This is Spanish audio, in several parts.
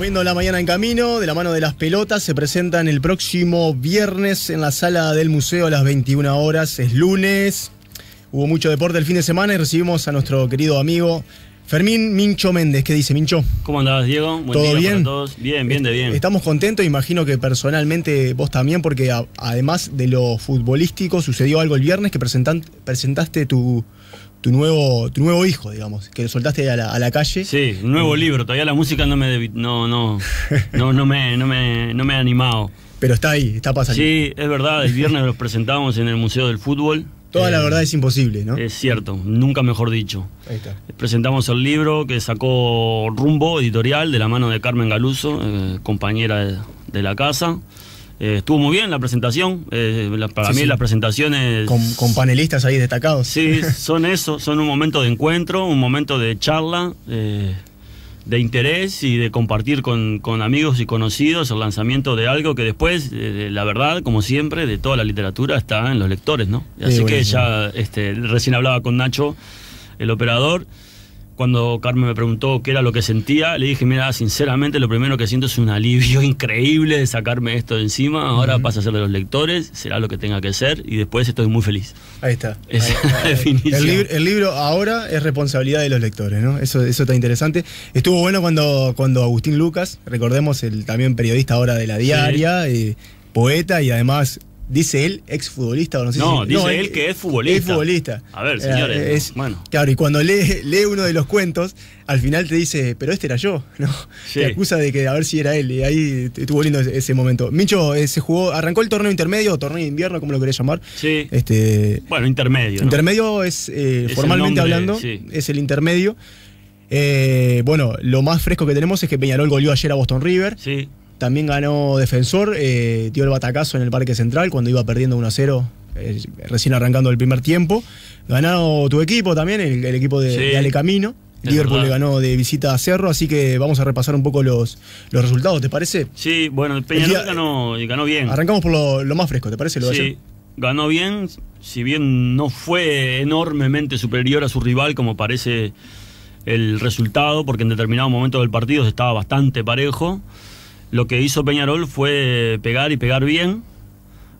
viendo la mañana en camino, de la mano de las pelotas. Se presentan el próximo viernes en la sala del museo a las 21 horas. Es lunes. Hubo mucho deporte el fin de semana y recibimos a nuestro querido amigo Fermín Mincho Méndez, ¿qué dice Mincho? ¿Cómo andabas, Diego? ¿Todo bien? Bien, bien bien. Estamos contentos, imagino que personalmente vos también, porque además de lo futbolístico, sucedió algo el viernes que presentaste tu, tu nuevo, tu nuevo hijo, digamos, que lo soltaste a la, calle. Sí, un nuevo libro. Todavía la música no me, no, no, no, no, me, no, me, no me ha animado. Pero está ahí, está pasando. Sí, es verdad. El viernes los presentamos en el Museo del Fútbol. Toda la eh, verdad es imposible, ¿no? Es cierto, nunca mejor dicho. Ahí está. Presentamos el libro que sacó Rumbo Editorial de la mano de Carmen Galuso, eh, compañera de la casa. Eh, estuvo muy bien la presentación. Eh, para mí las presentaciones... Con, panelistas ahí destacados. Sí, son eso, son un momento de encuentro, un momento de charla, eh, de interés y de compartir con, amigos y conocidos el lanzamiento de algo que después, la verdad, como siempre, de toda la literatura está en los lectores, ¿no? Así que ya, este, recién hablaba con Nacho, el operador cuando Carmen me preguntó qué era lo que sentía, le dije, mira, sinceramente lo primero que siento es un alivio increíble de sacarme esto de encima, ahora pasa a ser de los lectores, será lo que tenga que ser y después estoy muy feliz. Ahí está. El, libro, ahora es responsabilidad de los lectores, ¿no? Eso, eso está interesante. Estuvo bueno cuando, cuando Agustín Lucas, recordemos, el también periodista ahora de la diaria, eh, poeta y además Dice él, exfutbolista o no sé si. Dice no, dice él que es futbolista. Es futbolista. A ver, señores. Eh, claro, y cuando lee, lee uno de los cuentos, al final te dice, pero este era yo, ¿no? Sí. Te acusa de que a ver si era él. Y ahí estuvo lindo ese momento. Mincho eh, se jugó, arrancó el torneo intermedio, torneo de invierno, como lo querés llamar. Sí. Este, bueno, intermedio. Intermedio es, eh, formalmente hablando, es el intermedio. bueno, lo más fresco que tenemos es que Peñarol goleó ayer a Boston River. Sí. También ganó Defensor, eh, dio el batacazo en el Parque Central cuando iba perdiendo 1 0, eh, recién arrancando el primer tiempo. ...ganó tu equipo también, el, equipo de, Ale Camino. Liverpool le ganó de visita a Cerro, así que vamos a repasar un poco los, los resultados, ¿te parece? Sí, bueno, el Peñarol ganó, bien. Arrancamos por lo, más fresco, ¿te parece? sí, ganó bien, si bien no fue enormemente superior a su rival, como parece el resultado, porque en determinado momento del partido se estaba bastante parejo. Lo que hizo Peñarol fue pegar y pegar bien,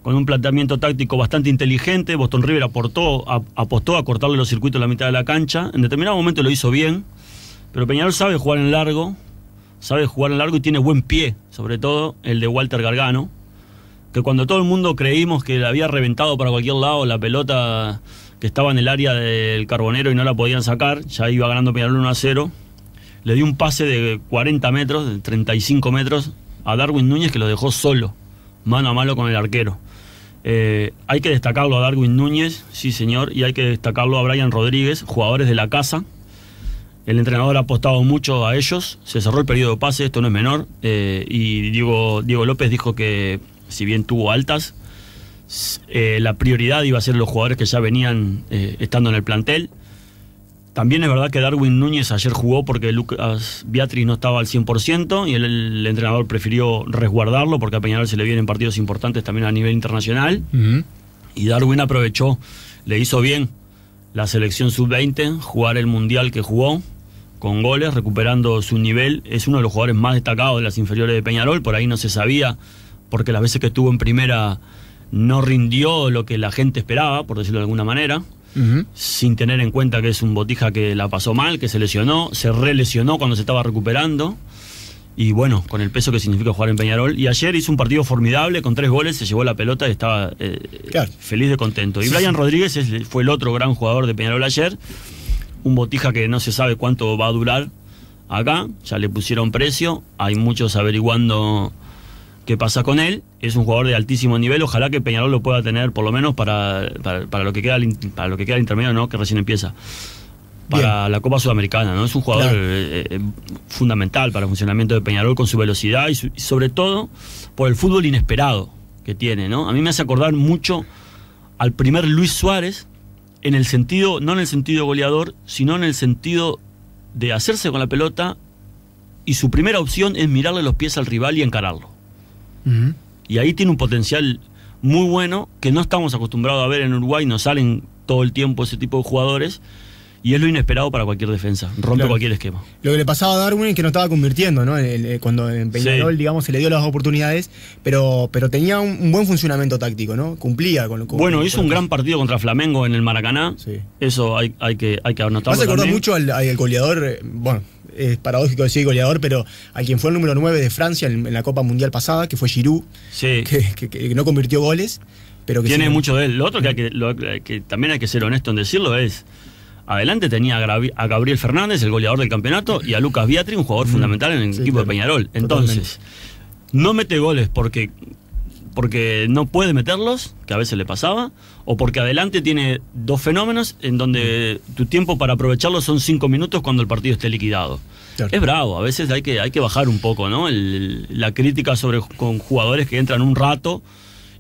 con un planteamiento táctico bastante inteligente. Boston River aportó, apostó a cortarle los circuitos a la mitad de la cancha. En determinado momento lo hizo bien, pero Peñarol sabe jugar en largo, sabe jugar en largo y tiene buen pie, sobre todo el de Walter Gargano, que cuando todo el mundo creímos que le había reventado para cualquier lado la pelota que estaba en el área del carbonero y no la podían sacar, ya iba ganando Peñarol 1 a 0. Le dio un pase de 40 metros, de 35 metros, a Darwin Núñez que lo dejó solo, mano a mano con el arquero. Eh, hay que destacarlo a Darwin Núñez, sí señor, y hay que destacarlo a Brian Rodríguez, jugadores de la casa. El entrenador ha apostado mucho a ellos, se cerró el periodo de pase, esto no es menor, eh, y Diego, López dijo que si bien tuvo altas, eh, la prioridad iba a ser los jugadores que ya venían estando en el plantel. También es verdad que Darwin Núñez ayer jugó porque Lucas Beatriz no estaba al 100% y el, entrenador prefirió resguardarlo porque a Peñarol se le vienen partidos importantes también a nivel internacional. Y Darwin aprovechó, le hizo bien la selección sub-20, jugar el mundial que jugó con goles, recuperando su nivel. Es uno de los jugadores más destacados de las inferiores de Peñarol, por ahí no se sabía porque las veces que estuvo en primera no rindió lo que la gente esperaba, por decirlo de alguna manera sin tener en cuenta que es un botija que la pasó mal, que se lesionó, se lesionó cuando se estaba recuperando. Y bueno, con el peso que significa jugar en Peñarol. Y ayer hizo un partido formidable con tres goles, se llevó la pelota y estaba eh, feliz de contento. Y Brian Rodríguez fue el otro gran jugador de Peñarol ayer. Un botija que no se sabe cuánto va a durar acá. Ya le pusieron precio. Hay muchos averiguando qué pasa con él. Es un jugador de altísimo nivel, ojalá que Peñarol lo pueda tener por lo menos para, para, lo, que queda, para lo que queda el intermedio, ¿no? que recién empieza. Para la Copa Sudamericana, ¿no? Es un jugador eh, eh, fundamental para el funcionamiento de Peñarol con su velocidad y, y, sobre todo por el fútbol inesperado que tiene, ¿no? A mí me hace acordar mucho al primer Luis Suárez en el sentido, no en el sentido goleador, sino en el sentido de hacerse con la pelota y su primera opción es mirarle los pies al rival y encararlo. Y ahí tiene un potencial muy bueno que no estamos acostumbrados a ver en Uruguay, no salen todo el tiempo ese tipo de jugadores. Y es lo inesperado para cualquier defensa, rompe cualquier esquema. Lo que le pasaba a Darwin es que no estaba convirtiendo, ¿no? Eh, cuando en Peñarol, digamos, se le dio las oportunidades, pero, pero tenía un, buen funcionamiento táctico, ¿no? Cumplía con lo que. Bueno, hizo un gran partido contra Flamengo en el Maracaná. Sí. Eso hay, que, hay que anotarlo. se acordó mucho al, al, goleador, eh, bueno, es paradójico decir goleador, pero a quien fue el número 9 de Francia en, la Copa Mundial pasada, que fue Giroud, que, no convirtió goles. Pero que Tiene mucho de él. Lo otro eh, que, también hay que ser honesto en decirlo es... Adelante tenía a Gabriel Fernández, el goleador del campeonato, y a Lucas Biatri, un jugador mm. fundamental en el equipo de Peñarol. Entonces, no mete goles porque porque no puede meterlos, que a veces le pasaba, o porque adelante tiene dos fenómenos en donde tu tiempo para aprovecharlo son cinco minutos cuando el partido esté liquidado. Es bravo, a veces hay que, hay que bajar un poco, ¿no? la crítica sobre con jugadores que entran un rato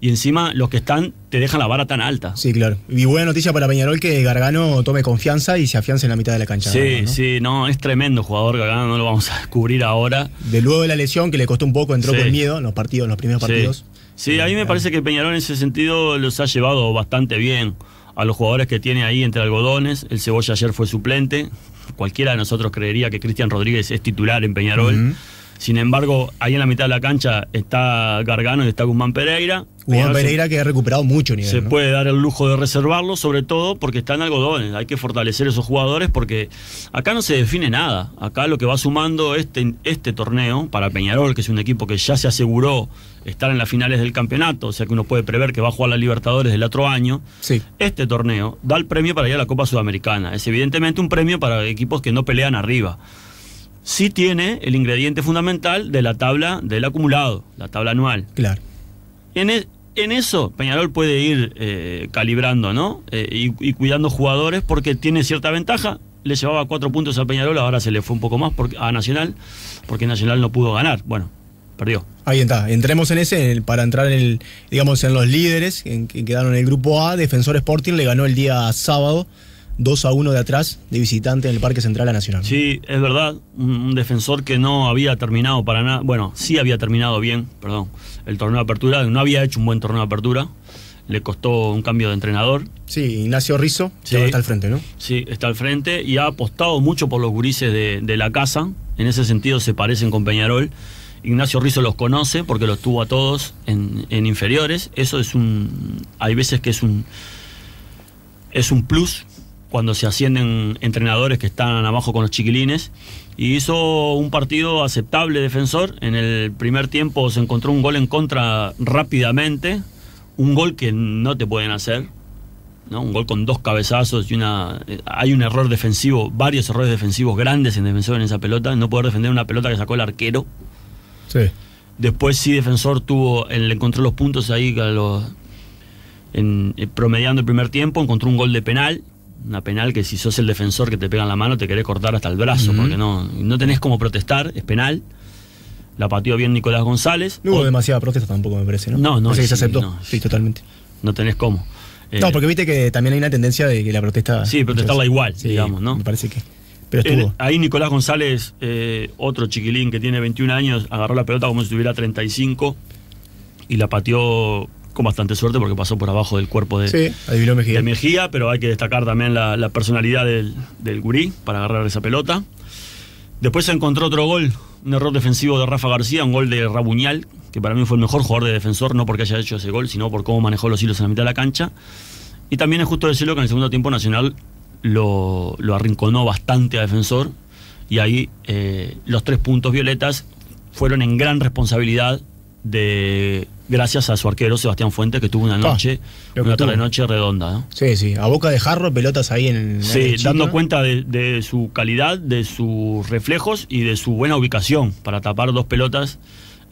y encima los que están te dejan la vara tan alta. Sí, claro. Y buena noticia para Peñarol que Gargano tome confianza y se afiance en la mitad de la cancha. Sí, sí, no, es tremendo jugador Gargano, no lo vamos a descubrir ahora. De luego de la lesión que le costó un poco, entró con miedo en los partidos, en los primeros partidos. Sí, a mí me parece que Peñarol en ese sentido los ha llevado bastante bien a los jugadores que tiene ahí entre algodones. El Cebolla ayer fue suplente. Cualquiera de nosotros creería que Cristian Rodríguez es titular en Peñarol. Sin embargo, ahí en la mitad de la cancha está Gargano y está Guzmán Pereira. Guzmán Pereira que ha recuperado mucho nivel. Se puede dar el lujo de reservarlo, sobre todo porque están algodones. Hay que fortalecer esos jugadores porque acá no se define nada. Acá lo que va sumando este, este torneo para Peñarol, que es un equipo que ya se aseguró estar en las finales del campeonato, o sea que uno puede prever que va a jugar la Libertadores del otro año. Este torneo da el premio para ir a la Copa Sudamericana. Es evidentemente un premio para equipos que no pelean arriba sí tiene el ingrediente fundamental de la tabla del acumulado, la tabla anual. Claro. En, e, eso Peñarol puede ir eh, calibrando, ¿no? Eh, y, cuidando jugadores porque tiene cierta ventaja. Le llevaba cuatro puntos a Peñarol, ahora se le fue un poco más porque, a Nacional, porque Nacional no pudo ganar. Bueno, perdió. Ahí está, entremos en ese, para entrar en el, digamos, en los líderes que quedaron en el grupo A, Defensor Sporting le ganó el día sábado 2 a 1 de atrás de visitante en el Parque Central a Nacional. Sí, es verdad, un, defensor que no había terminado para nada, bueno, sí había terminado bien, perdón, el torneo de apertura, no había hecho un buen torneo de apertura, le costó un cambio de entrenador. Sí, Ignacio Rizzo, está al frente, ¿no? Sí, está al frente y ha apostado mucho por los gurises de, la casa, en ese sentido se parecen con Peñarol. Ignacio Rizzo los conoce porque los tuvo a todos en, en inferiores, eso es un, hay veces que es un, es un plus cuando se ascienden entrenadores que están abajo con los chiquilines. Y hizo un partido aceptable defensor. En el primer tiempo se encontró un gol en contra rápidamente. Un gol que no te pueden hacer. ¿no? Un gol con dos cabezazos y una. Eh, hay un error defensivo, varios errores defensivos grandes en defensor en esa pelota. No poder defender una pelota que sacó el arquero. Sí. Después sí defensor tuvo, encontró los puntos ahí los, eh, promediando el primer tiempo, encontró un gol de penal una penal que si sos el defensor que te pegan la mano te querés cortar hasta el brazo, porque no, no tenés como protestar, es penal. La pateó bien Nicolás González. No hubo demasiada protesta tampoco, me parece, ¿no? No, no. sí, se aceptó. sí, totalmente. No tenés cómo. Eh, no, porque viste que también hay una tendencia de que la protesta. Sí, protestarla igual, digamos, ¿no? Me parece que. Pero estuvo. Eh, ahí Nicolás González, eh, otro chiquilín que tiene 21 años, agarró la pelota como si tuviera 35 y la pateó con bastante suerte porque pasó por abajo del cuerpo de, sí, Mejía. pero hay que destacar también la, personalidad del, gurí para agarrar esa pelota. Después se encontró otro gol, un error defensivo de Rafa García, un gol de Rabuñal, que para mí fue el mejor jugador de defensor, no porque haya hecho ese gol, sino por cómo manejó los hilos en la mitad de la cancha. Y también es justo decirlo que en el segundo tiempo Nacional lo, arrinconó bastante a defensor y ahí eh, los tres puntos violetas fueron en gran responsabilidad de gracias a su arquero Sebastián Fuentes, que tuvo una ah, noche, una tarde noche redonda. Sí, sí, a boca de jarro, pelotas ahí en Sí, dando cuenta de, su calidad, de sus reflejos y de su buena ubicación para tapar dos pelotas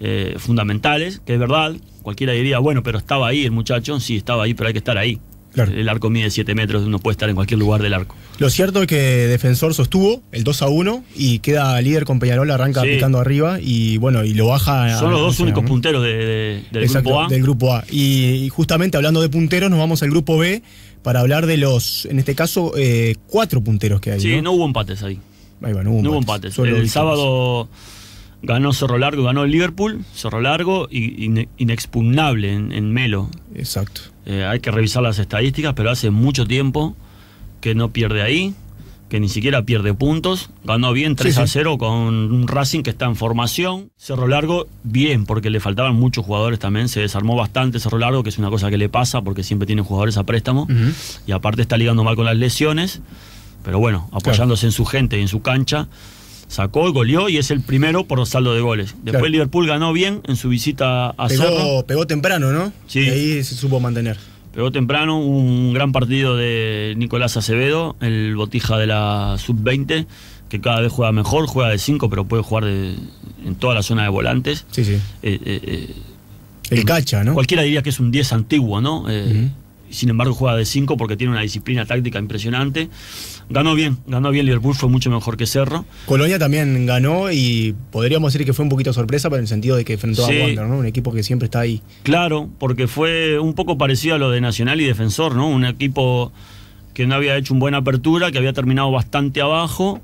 eh, fundamentales, que es verdad, cualquiera diría, bueno, pero estaba ahí el muchacho, sí, estaba ahí, pero hay que estar ahí. El arco mide 7 metros, uno puede estar en cualquier lugar del arco. Lo cierto es que Defensor sostuvo el 2 a 1 y queda líder con Peñarol, arranca picando arriba y bueno, y lo baja. Son los dos únicos punteros del grupo A. Y, justamente hablando de punteros, nos vamos al grupo B para hablar de los, en este caso, eh, cuatro punteros que hay. Sí, no, hubo empates ahí. ahí no, hubo empates. el sábado ganó Cerro Largo, ganó Liverpool, Cerro Largo, y inexpugnable en Melo. Exacto. Eh, hay que revisar las estadísticas, pero hace mucho tiempo que no pierde ahí, que ni siquiera pierde puntos. Ganó bien 3 a 0 con un Racing que está en formación. Cerro Largo, bien, porque le faltaban muchos jugadores también. Se desarmó bastante Cerro Largo, que es una cosa que le pasa porque siempre tiene jugadores a préstamo. Y aparte está ligando mal con las lesiones. Pero bueno, apoyándose en su gente y en su cancha sacó, goleó y es el primero por los saldos de goles. Después Liverpool ganó bien en su visita a pegó, Pegó temprano, ¿no? Sí. Y ahí se supo mantener. Pegó temprano un gran partido de Nicolás Acevedo, el botija de la sub-20, que cada vez juega mejor, juega de 5, pero puede jugar en toda la zona de volantes. Sí, sí. Eh, eh, eh, el cacha, ¿no? Cualquiera diría que es un 10 antiguo, ¿no? sin embargo juega de 5 porque tiene una disciplina táctica impresionante. Ganó bien, ganó bien Liverpool, fue mucho mejor que Cerro. Colonia también ganó y podríamos decir que fue un poquito sorpresa, pero en el sentido de que enfrentó a Wander, Un equipo que siempre está ahí. Claro, porque fue un poco parecido a lo de Nacional y Defensor, ¿no? Un equipo que no había hecho una buena apertura, que había terminado bastante abajo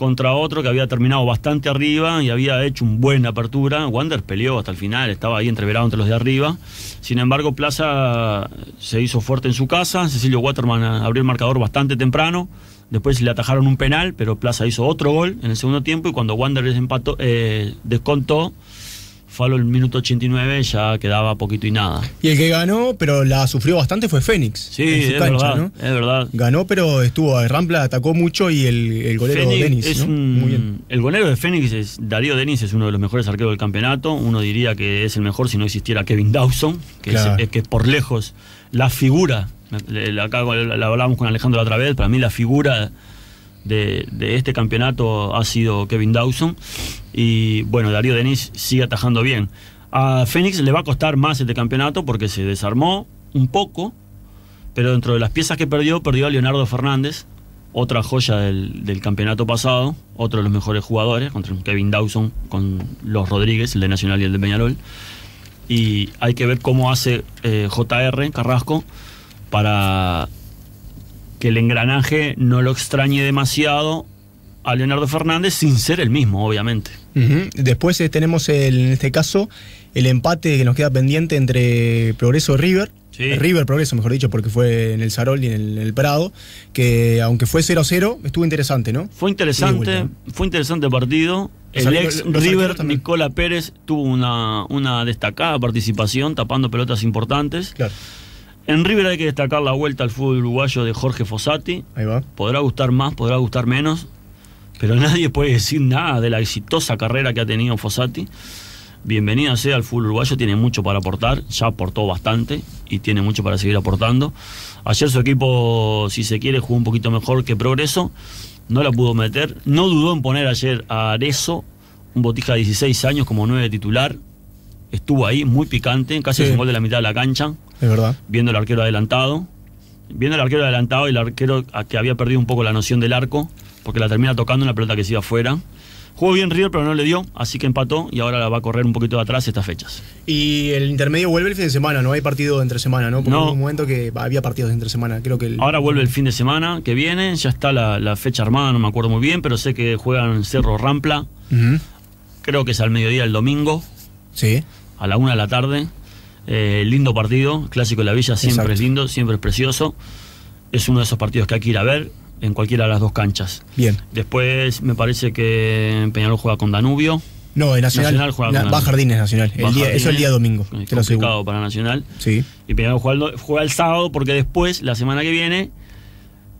contra otro que había terminado bastante arriba y había hecho una buena apertura. Wander peleó hasta el final, estaba ahí entreverado entre los de arriba. Sin embargo, Plaza se hizo fuerte en su casa. Cecilio Waterman abrió el marcador bastante temprano. Después le atajaron un penal, pero Plaza hizo otro gol en el segundo tiempo y cuando Wander eh, descontó, Falo el minuto 89 ya quedaba poquito y nada. Y el que ganó, pero la sufrió bastante, fue Fénix. Sí, es, verdad, es verdad. Ganó, pero estuvo. a eh, Rampla atacó mucho y el, golero Denis. ¿no? El golero de Fénix, es, Darío Denis, es uno de los mejores arqueros del campeonato. Uno diría que es el mejor si no existiera Kevin Dawson, que, es, que por lejos la figura. Acá la hablamos con Alejandro la otra vez. Para mí, la figura de este campeonato ha sido Kevin Dawson. Y bueno, Darío Denis sigue atajando bien. A Fénix le va a costar más este campeonato porque se desarmó un poco, pero dentro de las piezas que perdió, perdió a Leonardo Fernández, otra joya del, campeonato pasado, otro de los mejores jugadores, contra Kevin Dawson, con los Rodríguez, el de Nacional y el de Peñarol. Y hay que ver cómo hace eh, JR Carrasco para que el engranaje no lo extrañe demasiado a Leonardo Fernández sin ser el mismo, obviamente. Después eh, tenemos en este caso el empate que nos queda pendiente entre Progreso y River. Eh, River Progreso, mejor dicho, porque fue en el Sarol y en el, Prado, que aunque fue 0-0, estuvo interesante, ¿no? Fue interesante, fue interesante partido. El ex River Nicola Pérez tuvo una, una destacada participación tapando pelotas importantes. En River hay que destacar la vuelta al fútbol uruguayo de Jorge Fossati. Ahí va. Podrá gustar más, podrá gustar menos pero nadie puede decir nada de la exitosa carrera que ha tenido Fossati. Bienvenida sea al fútbol uruguayo, tiene mucho para aportar, ya aportó bastante y tiene mucho para seguir aportando. Ayer su equipo, si se quiere, jugó un poquito mejor que Progreso, no la pudo meter, no dudó en poner ayer a Arezo, un botija de 16 años como 9 titular, estuvo ahí, muy picante, casi un gol de la mitad de la cancha, es verdad. viendo el arquero adelantado viendo el arquero adelantado y el arquero que había perdido un poco la noción del arco, porque la termina tocando en la pelota que se iba afuera. Jugó bien River, pero no le dio, así que empató y ahora la va a correr un poquito atrás estas fechas. Y el intermedio vuelve el fin de semana, no hay partido entre semana, ¿no? Porque no. un momento que había partidos entre semana, creo que. Ahora vuelve el fin de semana que viene, ya está la, fecha armada, no me acuerdo muy bien, pero sé que juegan Cerro Rampla. Creo que es al mediodía el domingo. Sí. A la una de la tarde. Eh, lindo partido, clásico de la Villa siempre es lindo, siempre es precioso. Es uno de esos partidos que hay que ir a ver en cualquiera de las dos canchas. Bien. Después me parece que Peñarol juega con Danubio. No, en Nacional, juega va Jardines Nacional. El eso el día domingo. Es eh, complicado para Nacional. Sí. Y Peñarol juega, el sábado porque después, la semana que viene,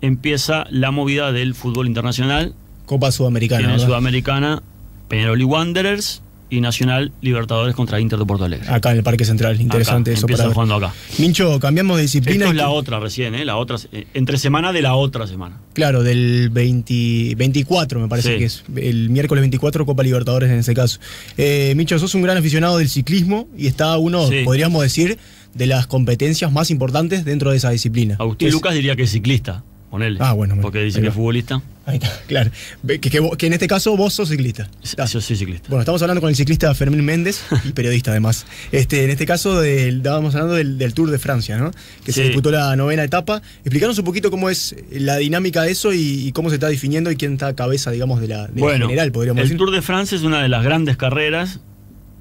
empieza la movida del fútbol internacional. Copa Sudamericana. Sudamericana, Peñarol y Wanderers y Nacional Libertadores contra Inter de Porto Alegre. Acá en el Parque Central, interesante eso. Para jugando acá. Mincho, cambiamos de disciplina. Esto es la otra recién, ¿eh? La otra, eh, entre semana de la otra semana. Claro, del 24 me parece que es. El miércoles 24 Copa Libertadores en ese caso. Eh, Mincho, sos un gran aficionado del ciclismo y está uno, podríamos decir, de las competencias más importantes dentro de esa disciplina. Agustín Lucas diría que es ciclista. Ah, bueno. Porque dice que es futbolista. Ahí está, claro. Que, en este caso vos sos ciclista. Yo soy ciclista. Bueno, estamos hablando con el ciclista Fermín Méndez y periodista además. Este, en este caso estábamos hablando del, Tour de Francia, ¿no? Que se disputó la novena etapa. Explicanos un poquito cómo es la dinámica de eso y, cómo se está definiendo y quién está a cabeza, digamos, de la, general, podríamos el Tour de Francia es una de las grandes carreras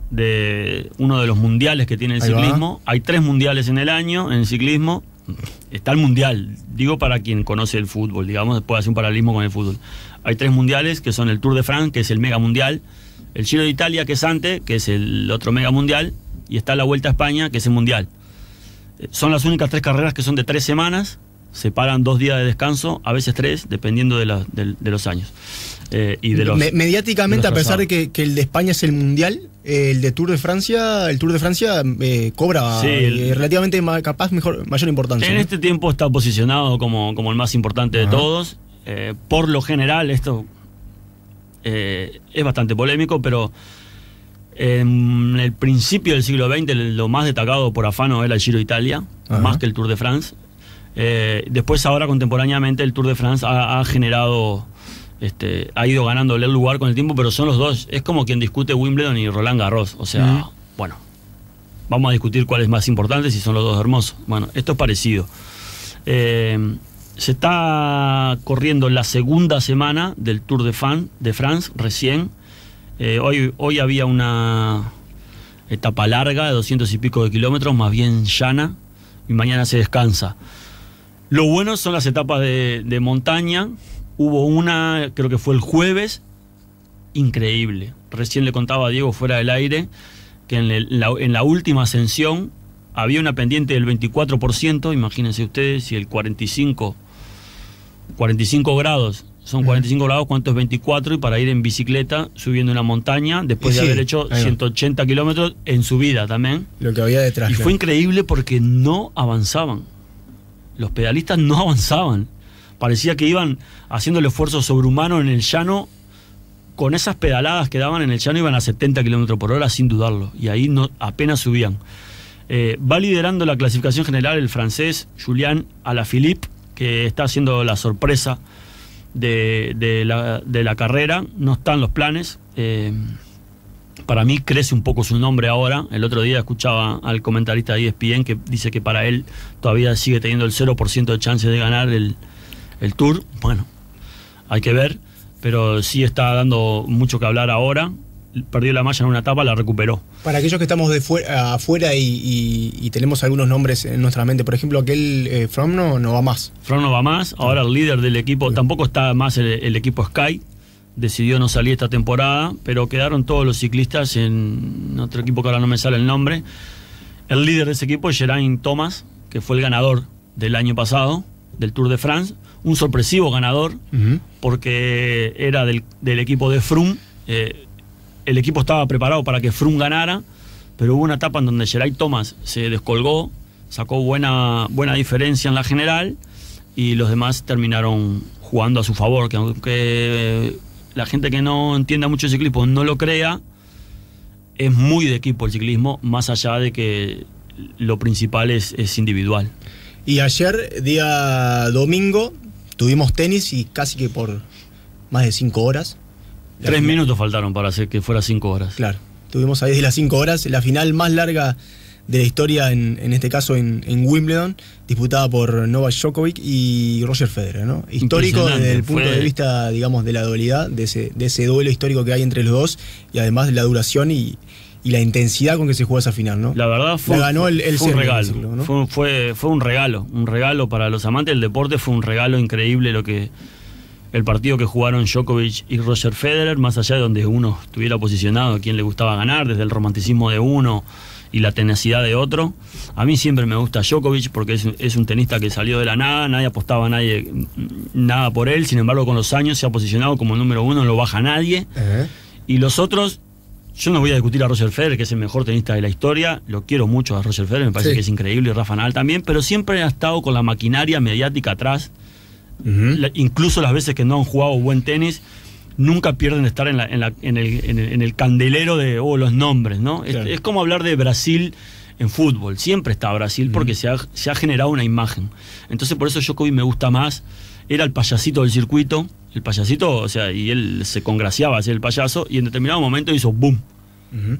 de uno de los mundiales que tiene el ciclismo. Hay tres mundiales en el año en ciclismo está el mundial, digo para quien conoce el fútbol, digamos, puede hacer un paralelismo con el fútbol. Hay tres mundiales que son el Tour de France, que es el mega mundial, el Giro de Italia, que es antes, que es el otro mega mundial, y está la Vuelta a España, que es el mundial. Eh, son las únicas tres carreras que son de tres semanas, separan paran dos días de descanso, a veces tres, dependiendo de los años. Eh, mediáticamente, a pesar de que, el de España es el mundial, el de Tour de Francia, el Tour de Francia eh, cobra eh, relativamente capaz mejor, mayor importancia. En este tiempo está posicionado como, el más importante de todos. por lo general, esto es bastante polémico, pero en el principio del siglo XX lo más destacado por afano era el Giro Italia, más que el Tour de France. después ahora contemporáneamente el Tour de France ha generado este, ha ido ganándole el lugar con el tiempo, pero son los dos. Es como quien discute Wimbledon y Roland Garros. O sea, bueno, vamos a discutir cuál es más importante si son los dos hermosos. Bueno, esto es parecido. Eh, se está corriendo la segunda semana del Tour de, de France recién. Eh, hoy, hoy había una etapa larga de 200 y pico de kilómetros, más bien llana, y mañana se descansa. Lo bueno son las etapas de montaña, Hubo una, creo que fue el jueves, increíble. Recién le contaba a Diego fuera del aire que en, la, última ascensión había una pendiente del 24%, imagínense ustedes, si el 45, 45 grados, son 45 grados, ¿cuánto es 24? Y para ir en bicicleta subiendo una montaña, después de haber hecho 180 kilómetros en su vida también. Lo que había detrás. Y fue increíble porque no avanzaban. Los pedalistas no avanzaban parecía que iban haciendo el esfuerzo sobrehumano en el llano. Con esas pedaladas que daban en el llano iban a 70 kilómetros por hora sin dudarlo. Y ahí no, apenas subían. Eh, va liderando la clasificación general el francés Julian Alaphilippe, que está haciendo la sorpresa de, la, carrera. No están los planes. Eh, para mí crece un poco su nombre ahora. El otro día escuchaba al comentarista de ESPN que dice que para él todavía sigue teniendo el 0% de chance de ganar el, el Tour, bueno, hay que ver, pero sí está dando mucho que hablar ahora. Perdió la malla en una etapa, la recuperó. Para aquellos que estamos de fuera, afuera y, tenemos algunos nombres en nuestra mente, por ejemplo, aquel eh, Fromno no, va más. From no va más, ahora el líder del equipo, tampoco está más el, equipo Sky, decidió no salir esta temporada, pero quedaron todos los ciclistas en otro equipo que ahora no me sale el nombre. El líder de ese equipo es Geraint Thomas, que fue el ganador del año pasado del Tour de France un sorpresivo ganador, porque era del, equipo de Frum. Eh, el equipo estaba preparado para que Frum ganara, pero hubo una etapa en donde Geray Thomas se descolgó, sacó buena, buena diferencia en la general y los demás terminaron jugando a su favor, que aunque la gente que no entienda mucho el ciclismo no lo crea, es muy de equipo el ciclismo, más allá de que lo principal es, es individual. Y ayer, día domingo, tuvimos tenis y casi que por más de cinco horas. Tres minutos faltaron para hacer que fuera cinco horas. Claro, tuvimos ahí desde las cinco horas la final más larga de la historia, en, este caso en, Wimbledon, disputada por Novak Djokovic y Roger Federer, ¿no? Histórico desde el punto de vista, digamos, de la dualidad, de ese, de ese duelo histórico que hay entre los dos y además de la duración y, y la intensidad con que se jugó esa final, ¿no? La verdad fue, un regalo. fue, fue, un regalo, un regalo para los amantes del deporte, fue un regalo increíble lo que el partido que jugaron Djokovic y Roger Federer, más allá de donde uno estuviera posicionado, a quién le gustaba ganar, desde el romanticismo de uno y la tenacidad de otro. A mí siempre me gusta Djokovic porque es, un tenista que salió de la nada, nadie apostaba nadie, nada por él, sin embargo con los años se ha posicionado como el número uno, no lo baja nadie. Eh. Y los otros yo no voy a discutir a Roger Federer, que es el mejor tenista de la historia. Lo quiero mucho a Roger Federer, me parece que es increíble, y Rafa Nadal también, pero siempre ha estado con la maquinaria mediática atrás. incluso las veces que no han jugado buen tenis, nunca pierden estar en, en, el, candelero de oh, los nombres, ¿no? Es, como hablar de Brasil en fútbol. Siempre está Brasil porque se ha, generado una imagen. Entonces, por eso hoy me gusta más. Era el payasito del circuito el payasito, o sea, y él se congraciaba hacia el payaso y en determinado momento hizo boom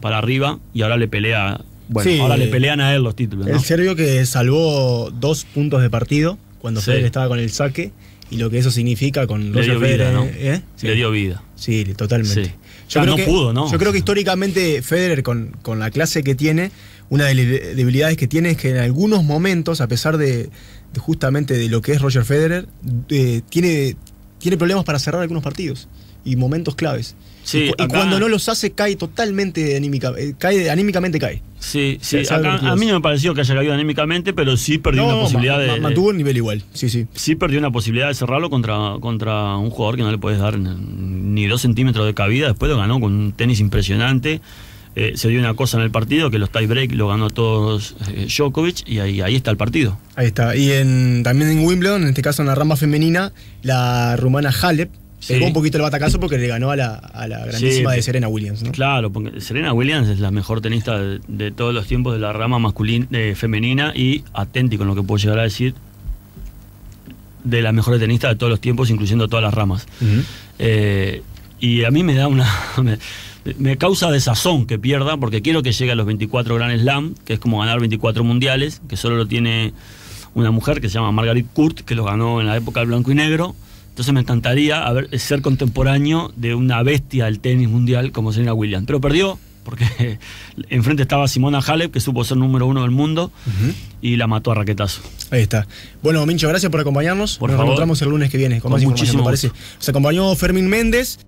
para arriba y ahora le pelea. Bueno, ahora le pelean a él los títulos. El serbio que salvó dos puntos de partido cuando Federer estaba con el saque y lo que eso significa con Roger le Federer, vida, ¿eh? sí. Le dio vida. Sí, totalmente. Yo, ah, creo no que, pudo, ¿no? yo creo que históricamente Federer, con, con la clase que tiene, una de las debilidades que tiene es que en algunos momentos, a pesar de, justamente de lo que es Roger Federer, tiene, tiene problemas para cerrar algunos partidos y momentos claves. y, cuando no los hace cae totalmente anímicamente, eh, cae, anímicamente cae. Sí, sí, a mí no me pareció que haya caído anímicamente, pero sí perdió una posibilidad de... Mantuvo un nivel igual, sí, sí. Sí perdió una posibilidad de cerrarlo contra, contra un jugador que no le puedes dar ni dos centímetros de cabida, después lo ganó con un tenis impresionante. Eh, se dio una cosa en el partido, que los tie break lo ganó todos eh, Djokovic y ahí, ahí está el partido. Ahí está. Y en, también en Wimbledon, en este caso en la rama femenina, la rumana Halep se Pegó un poquito el batacazo porque le ganó a la, grandísima de Serena Williams. ¿no? Claro, porque Serena Williams es la mejor tenista de, todos los tiempos de la rama masculina, femenina y aténtico en lo que puedo llegar a decir, de las mejores tenistas de todos los tiempos, incluyendo todas las ramas. Eh, y a mí me da una. me causa desazón que pierda, porque quiero que llegue a los 24 Grand Slam, que es como ganar 24 mundiales, que solo lo tiene una mujer que se llama Margaret Kurt, que lo ganó en la época del blanco y negro. Entonces me encantaría ser contemporáneo de una bestia del tenis mundial como Serena Williams. Pero perdió, porque enfrente estaba Simona Halep, que supo ser número uno del mundo, y la mató a raquetazo. Ahí está. Bueno, Mincho, gracias por acompañarnos. Nos encontramos el lunes que viene con, muchísimo Se acompañó Fermín Méndez.